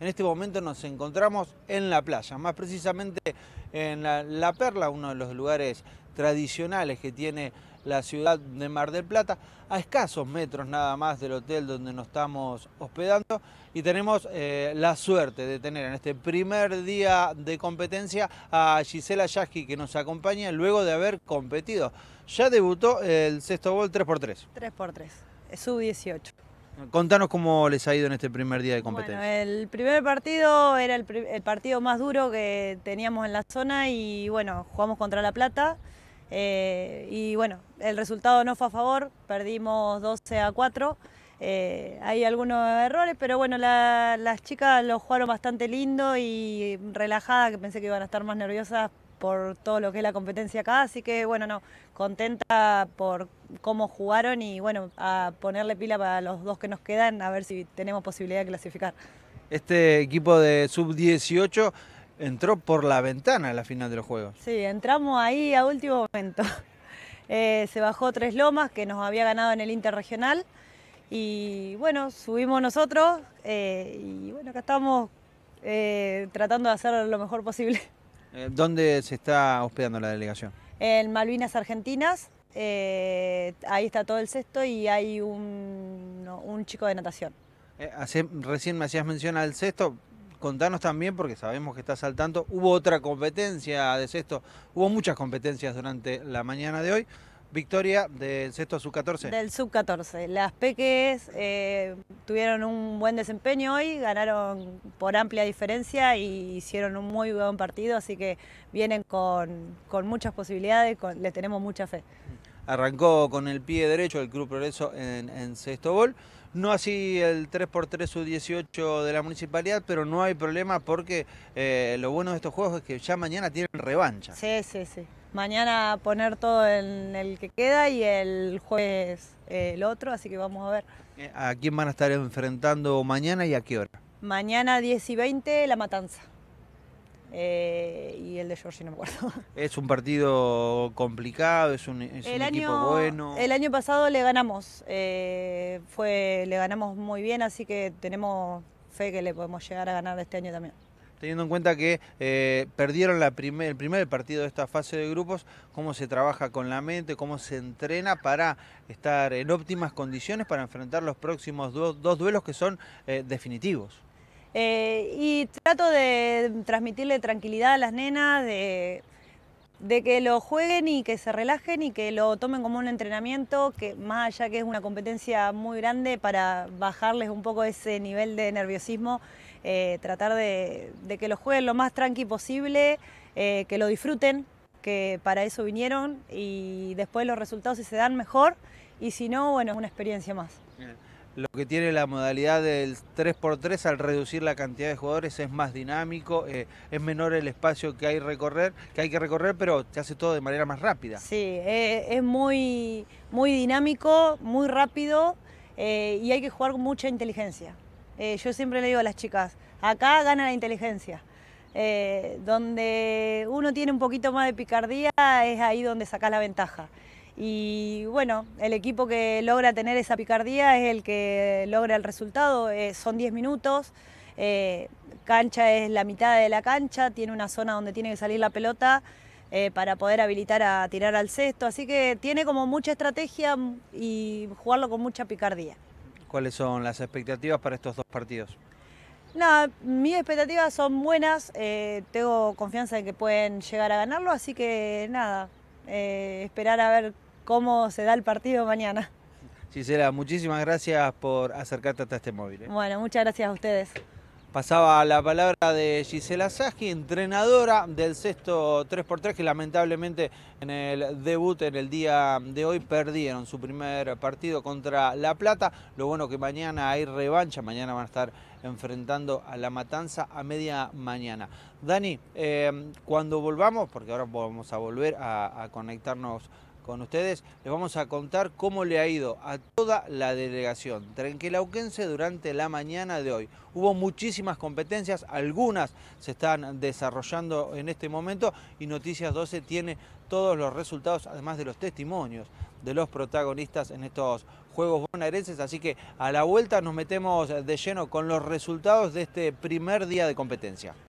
En este momento nos encontramos en la playa, más precisamente en la, Perla, uno de los lugares tradicionales que tiene la ciudad de Mar del Plata, a escasos metros nada más del hotel donde nos estamos hospedando y tenemos eh, la suerte de tener en este primer día de competencia a Gisela Yaski que nos acompaña luego de haber competido. Ya debutó el sexto gol 3x3. 3x3, sub-18. Contanos cómo les ha ido en este primer día de competencia. Bueno, el primer partido era el, partido más duro que teníamos en la zona y bueno, jugamos contra La Plata. Eh, y bueno, el resultado no fue a favor, perdimos 12 a 4. Eh, hay algunos errores, pero bueno, las chicas lo jugaron bastante lindo y relajada, que pensé que iban a estar más nerviosas por todo lo que es la competencia acá, así que bueno, no, contenta por cómo jugaron y bueno, a ponerle pila para los dos que nos quedan, a ver si tenemos posibilidad de clasificar. Este equipo de sub-18 entró por la ventana a la final de los Juegos. Sí, entramos ahí a último momento. Eh, se bajó Tres Lomas, que nos había ganado en el Interregional. Y bueno, subimos nosotros eh, y bueno, acá estamos eh, tratando de hacer lo mejor posible. ¿Dónde se está hospedando la delegación? En Malvinas Argentinas, eh, ahí está todo el sexto y hay un, chico de natación. Eh, recién me hacías mención al sexto Contanos también, porque sabemos que estás al tanto, hubo otra competencia de sexto hubo muchas competencias durante la mañana de hoy. Victoria del sexto sub-14. Del sub-14. Las peques eh, tuvieron un buen desempeño hoy, ganaron por amplia diferencia y hicieron un muy buen partido, así que vienen con, muchas posibilidades, les tenemos mucha fe. Mm. Arrancó con el pie derecho el Club Progreso en, sexto gol. No así el 3x3 sub-18 de la municipalidad, pero no hay problema porque eh, lo bueno de estos juegos es que ya mañana tienen revancha. Sí, sí, sí. Mañana poner todo en el que queda y el jueves eh, el otro, así que vamos a ver. Eh, ¿A quién van a estar enfrentando mañana y a qué hora? Mañana 10 y 20, La Matanza. Eh, y el de no me acuerdo. Es un partido complicado, es un, el año, equipo bueno. El año pasado le ganamos, eh, fue, le ganamos muy bien, así que tenemos fe que le podemos llegar a ganar este año también. Teniendo en cuenta que eh, perdieron el primer partido de esta fase de grupos, cómo se trabaja con la mente, cómo se entrena para estar en óptimas condiciones para enfrentar los próximos dos duelos que son definitivos. Eh, y trato de transmitirle tranquilidad a las nenas, de, que lo jueguen y que se relajen y que lo tomen como un entrenamiento, que más allá que es una competencia muy grande para bajarles un poco ese nivel de nerviosismo, eh, tratar de, que lo jueguen lo más tranqui posible, eh, que lo disfruten, que para eso vinieron y después los resultados si se dan mejor y si no, bueno, es una experiencia más. Lo que tiene la modalidad del 3x3 al reducir la cantidad de jugadores es más dinámico, eh, es menor el espacio que hay, recorrer, que hay que recorrer, pero te hace todo de manera más rápida. Sí, eh, es muy, muy dinámico, muy rápido eh, y hay que jugar con mucha inteligencia. yo siempre le digo a las chicas, acá gana la inteligencia. donde uno tiene un poquito más de picardía es ahí donde saca la ventaja. Y bueno, el equipo que logra tener esa picardía es el que logra el resultado. Eh, son 10 minutos, eh, cancha es la mitad de la cancha, tiene una zona donde tiene que salir la pelota eh, para poder habilitar a tirar al cesto. Así que tiene como mucha estrategia y jugarlo con mucha picardía. ¿Cuáles son las expectativas para estos dos partidos? Nada, mis expectativas son buenas, tengo confianza en que pueden llegar a ganarlo, así que nada, esperar a ver cómo se da el partido mañana. Gisela, muchísimas gracias por acercarte hasta este móvil. ¿eh? Bueno, muchas gracias a ustedes. Pasaba la palabra de Gisela saji entrenadora del sexto 3x3, que lamentablemente en el debut, en el día de hoy, perdieron su primer partido contra La Plata. Lo bueno que mañana hay revancha, mañana van a estar enfrentando a La Matanza a media mañana. Dani, eh, cuando volvamos, porque ahora vamos a volver a conectarnos con ustedes, les vamos a contar cómo le ha ido a toda la delegación trenquelauquense durante la mañana de hoy. Hubo muchísimas competencias, algunas se están desarrollando en este momento y Noticias 12 tiene todos los resultados, además de los testimonios de los protagonistas en estos Juegos Bonaerenses, así que a la vuelta nos metemos de lleno con los resultados de este primer día de competencia.